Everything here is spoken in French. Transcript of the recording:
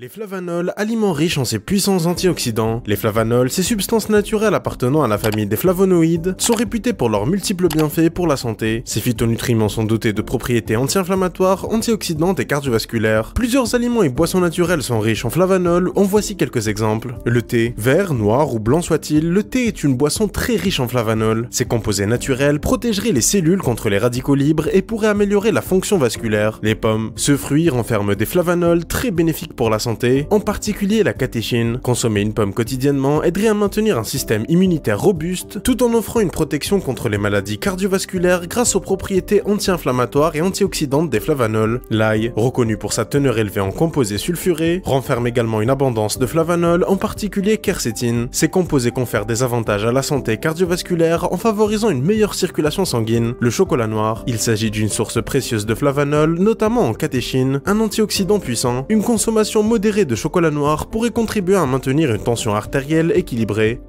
Les flavanols, aliments riches en ces puissants antioxydants, les flavanols, ces substances naturelles appartenant à la famille des flavonoïdes, sont réputés pour leurs multiples bienfaits pour la santé. Ces phytonutriments sont dotés de propriétés anti-inflammatoires, antioxydantes et cardiovasculaires. Plusieurs aliments et boissons naturelles sont riches en flavanols, en voici quelques exemples. Le thé, vert, noir ou blanc soit-il, le thé est une boisson très riche en flavanols. Ses composés naturels protégeraient les cellules contre les radicaux libres et pourraient améliorer la fonction vasculaire. Les pommes, ce fruit renferme des flavanols très bénéfiques pour la santé en particulier la catéchine. Consommer une pomme quotidiennement aiderait à maintenir un système immunitaire robuste tout en offrant une protection contre les maladies cardiovasculaires grâce aux propriétés anti-inflammatoires et antioxydantes des flavanols. L'ail, reconnu pour sa teneur élevée en composés sulfurés, renferme également une abondance de flavanols, en particulier quercétine. Ces composés confèrent des avantages à la santé cardiovasculaire en favorisant une meilleure circulation sanguine. Le chocolat noir, il s'agit d'une source précieuse de flavanols, notamment en catéchine, un antioxydant puissant. Une consommation modérée de chocolat noir pourrait contribuer à maintenir une tension artérielle équilibrée